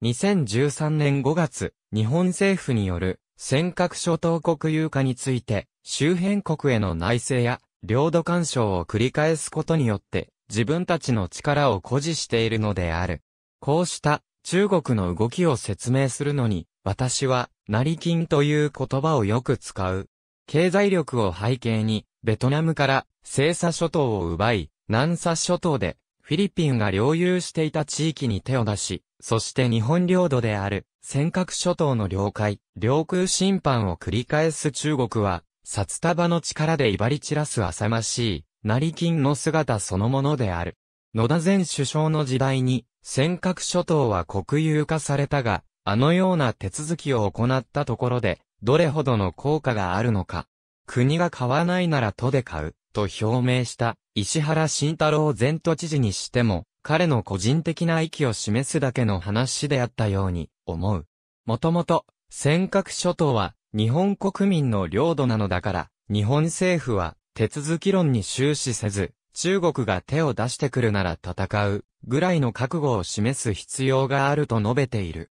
2013年5月、日本政府による尖閣諸島国有化について、周辺国への内政や領土干渉を繰り返すことによって、自分たちの力を誇示しているのである。こうした中国の動きを説明するのに、私は、成金という言葉をよく使う。経済力を背景に、ベトナムから、西沙諸島を奪い、南沙諸島で、フィリピンが領有していた地域に手を出し、そして日本領土である、尖閣諸島の領海、領空侵犯を繰り返す中国は、札束の力で威張り散らす浅ましい、成金の姿そのものである。野田前首相の時代に、尖閣諸島は国有化されたが、あのような手続きを行ったところで、どれほどの効果があるのか。国が買わないなら都で買う、と表明した、石原慎太郎前都知事にしても、彼の個人的な意気を示すだけの話であったように、思う。もともと、尖閣諸島は、日本国民の領土なのだから、日本政府は、手続き論に終始せず、中国が手を出してくるなら戦う、ぐらいの覚悟を示す必要があると述べている。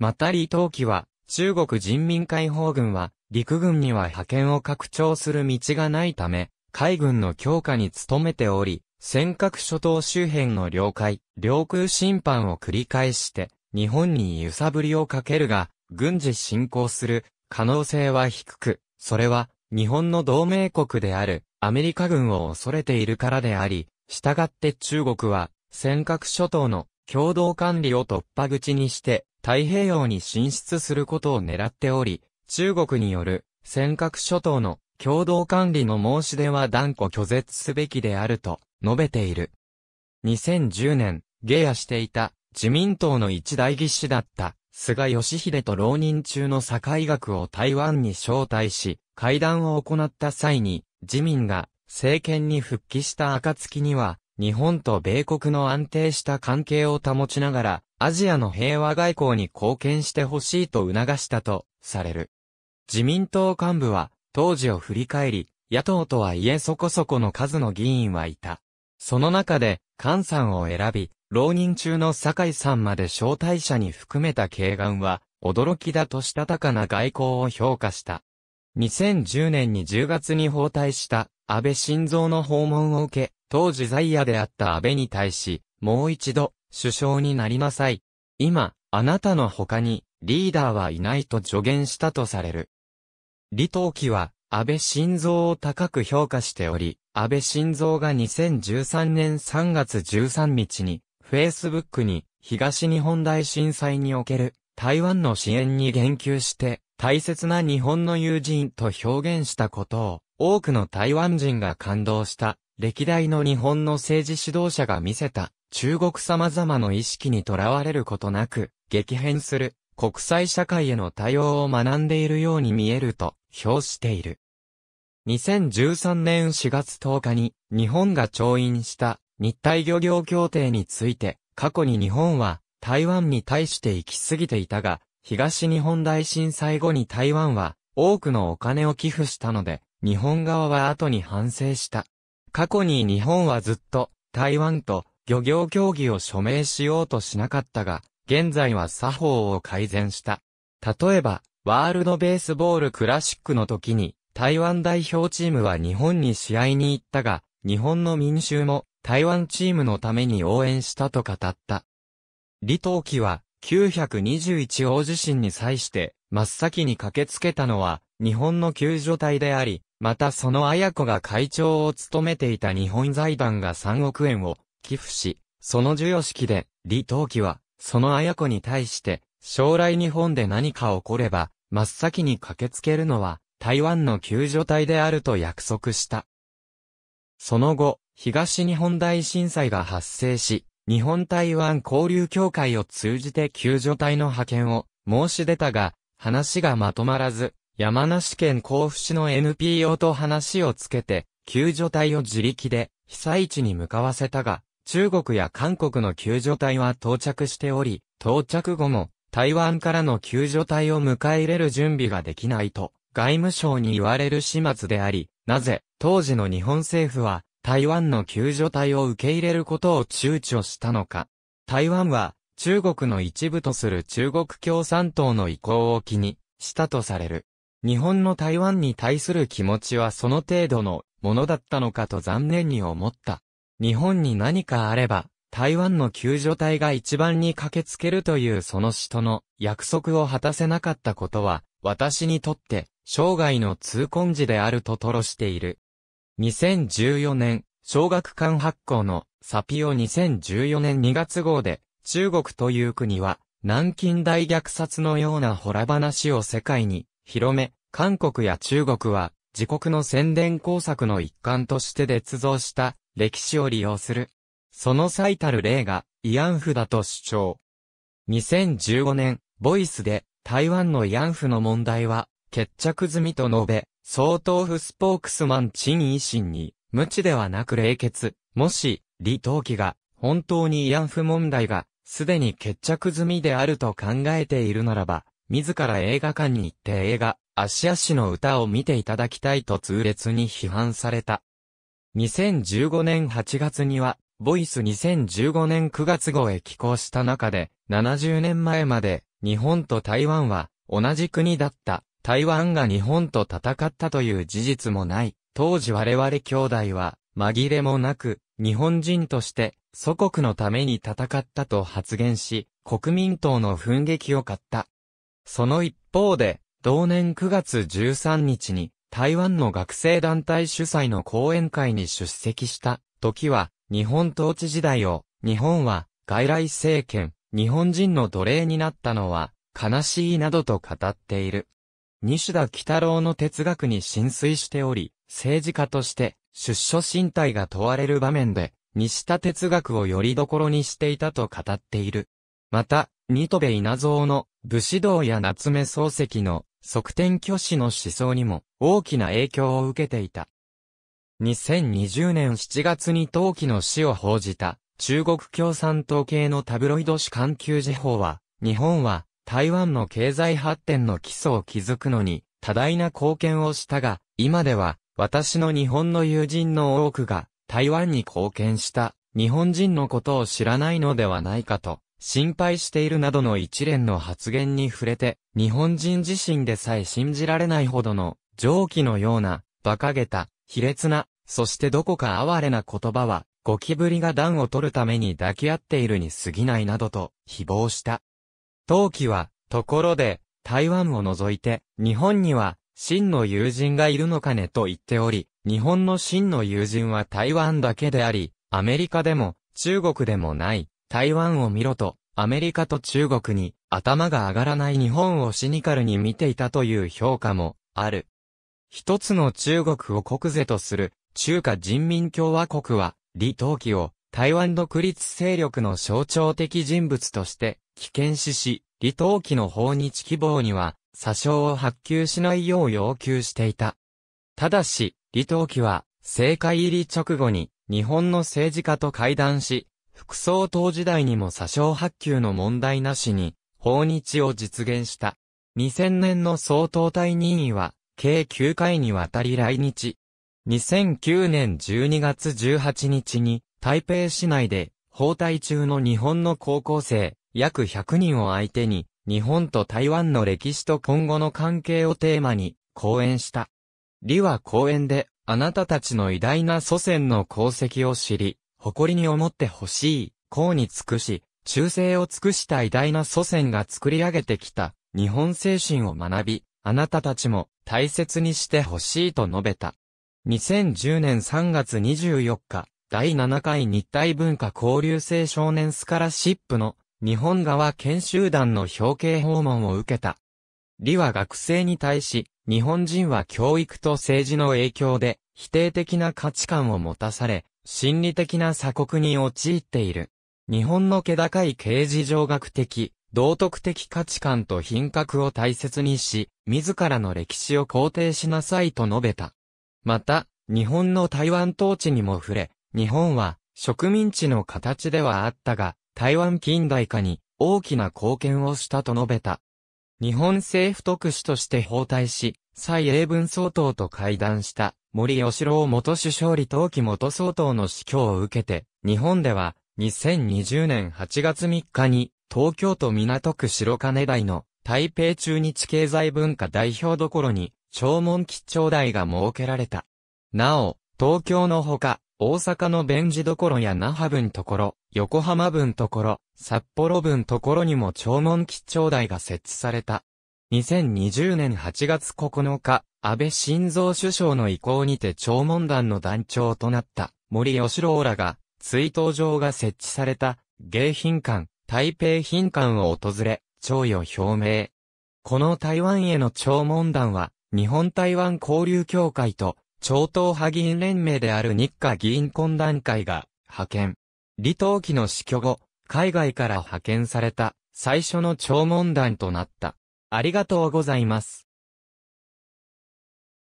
また李登輝は、中国人民解放軍は、陸軍には派遣を拡張する道がないため、海軍の強化に努めており、尖閣諸島周辺の領海、領空侵犯を繰り返して、日本に揺さぶりをかけるが、軍事侵攻する可能性は低く、それは日本の同盟国であるアメリカ軍を恐れているからであり、従って中国は尖閣諸島の共同管理を突破口にして太平洋に進出することを狙っており、中国による尖閣諸島の共同管理の申し出は断固拒絶すべきであると述べている。2010年、下野していた自民党の一大義士だった菅義偉と浪人中の境学を台湾に招待し、会談を行った際に自民が政権に復帰した暁には、日本と米国の安定した関係を保ちながら、アジアの平和外交に貢献してほしいと促したとされる。自民党幹部は当時を振り返り、野党とはいえそこそこの数の議員はいた。その中で、菅さんを選び、浪人中の酒井さんまで招待者に含めた慶願は、驚きだとしたたかな外交を評価した。2010年に10月に訪台した安倍晋三の訪問を受け、当時在野であった安倍に対し、もう一度首相になりなさい。今、あなたの他に、リーダーはいないと助言したとされる。李登輝は、安倍晋三を高く評価しており、安倍晋三が2013年3月13日に、Facebook に、東日本大震災における、台湾の支援に言及して、大切な日本の友人と表現したことを、多くの台湾人が感動した、歴代の日本の政治指導者が見せた、中国様々の意識にとらわれることなく、激変する国際社会への対応を学んでいるように見えると評している。2013年4月10日に日本が調印した日体漁業協定について、過去に日本は台湾に対して行き過ぎていたが、東日本大震災後に台湾は多くのお金を寄付したので、日本側は後に反省した。過去に日本はずっと台湾と漁業協議を署名しようとしなかったが、現在は作法を改善した。例えば、ワールドベースボールクラシックの時に、台湾代表チームは日本に試合に行ったが、日本の民衆も台湾チームのために応援したと語った。李登輝は921大地震に際して真っ先に駆けつけたのは日本の救助隊であり、またその綾子が会長を務めていた日本財団が3億円を寄付し、その授与式で、李登輝は、その綾子に対して、将来日本で何か起これば、真っ先に駆けつけるのは、台湾の救助隊であると約束した。その後、東日本大震災が発生し、日本台湾交流協会を通じて救助隊の派遣を申し出たが、話がまとまらず、山梨県甲府市の NPO と話をつけて、救助隊を自力で被災地に向かわせたが、中国や韓国の救助隊は到着しており、到着後も台湾からの救助隊を迎え入れる準備ができないと外務省に言われる始末であり、なぜ当時の日本政府は台湾の救助隊を受け入れることを躊躇したのか。台湾は中国の一部とする中国共産党の意向を気にしたとされる。日本の台湾に対する気持ちはその程度のものだったのかと残念に思った。日本に何かあれば、台湾の救助隊が一番に駆けつけるというその人の約束を果たせなかったことは、私にとって生涯の痛恨時であるととろしている。2014年、小学館発行のサピオ2014年2月号で、中国という国は、南京大虐殺のようなほら話を世界に広め、韓国や中国は自国の宣伝工作の一環として捏造した歴史を利用する。その最たる例が慰安婦だと主張。2015年、ボイスで台湾の慰安婦の問題は決着済みと述べ、総統府スポークスマン陳維新に、無知ではなく冷血、もし、李登輝が、本当に慰安婦問題が、すでに決着済みであると考えているならば、自ら映画館に行って映画、足足の歌を見ていただきたいと痛烈に批判された。2015年8月には、ボイス2015年9月号へ寄稿した中で、70年前まで、日本と台湾は、同じ国だった、台湾が日本と戦ったという事実もない、当時我々兄弟は、紛れもなく、日本人として、祖国のために戦ったと発言し、国民党の奮撃を買った。その一方で、同年9月13日に、台湾の学生団体主催の講演会に出席した時は、日本統治時代を、日本は外来政権、日本人の奴隷になったのは、悲しいなどと語っている。西田喜太郎の哲学に浸水しており、政治家として出所身体が問われる場面で、西田哲学をよりどころにしていたと語っている。また、ニトベ稲造の武士道や夏目漱石の側転挙手の思想にも大きな影響を受けていた。2020年7月に陶器の死を報じた中国共産党系のタブロイド紙環球時報は、日本は台湾の経済発展の基礎を築くのに多大な貢献をしたが、今では私の日本の友人の多くが台湾に貢献した日本人のことを知らないのではないかと心配しているなどの一連の発言に触れて、日本人自身でさえ信じられないほどの、上記のような、馬鹿げた、卑劣な、そしてどこか哀れな言葉は、ゴキブリが暖を取るために抱き合っているに過ぎないなどと、誹謗した。陶器は、ところで、台湾を除いて、日本には、真の友人がいるのかねと言っており、日本の真の友人は台湾だけであり、アメリカでも、中国でもない、台湾を見ろと、アメリカと中国に頭が上がらない日本をシニカルに見ていたという評価もある。一つの中国を国是とする中華人民共和国は、李登輝を台湾独立勢力の象徴的人物として危険視し、李登輝の訪日希望には、詐称を発給しないよう要求していた。ただし、李登輝は、政界入り直後に、日本の政治家と会談し、副総統時代にも詐称発給の問題なしに、訪日を実現した。2000年の総統体任意は、計9回にわたり来日。2009年12月18日に、台北市内で、包帯中の日本の高校生、約100人を相手に、日本と台湾の歴史と今後の関係をテーマに、講演した。李は講演で、あなたたちの偉大な祖先の功績を知り、誇りに思ってほしい、功に尽くし、忠誠を尽くした偉大な祖先が作り上げてきた、日本精神を学び、あなたたちも大切にしてほしいと述べた。2010年3月24日、第7回日体文化交流青少年スカラシップの日本側研修団の表敬訪問を受けた。李は学生に対し、日本人は教育と政治の影響で否定的な価値観を持たされ、心理的な鎖国に陥っている。日本の気高い刑事上学的、道徳的価値観と品格を大切にし、自らの歴史を肯定しなさいと述べた。また、日本の台湾統治にも触れ、日本は植民地の形ではあったが、台湾近代化に大きな貢献をしたと述べた。日本政府特使として包帯し、蔡英文総統と会談した森喜朗元首相李登輝元総統の死去を受けて、日本では2020年8月3日に東京都港区白金台の台北中日経済文化代表どころに、弔問吉兆台が設けられた。なお、東京のほか、大阪の弁こ所や那覇分ところ、横浜分ところ、札幌分ところにも弔問吉祥台が設置された。2020年8月9日、安倍晋三首相の意向にて弔問団の団長となった森吉郎らが追悼場が設置された迎賓館、台北賓館を訪れ、弔意を表明。この台湾への弔問団は、日本台湾交流協会と超党派議員連盟である日華議員懇談会が派遣。李登輝の死去後、海外から派遣された最初の弔問団となった。ありがとうございます。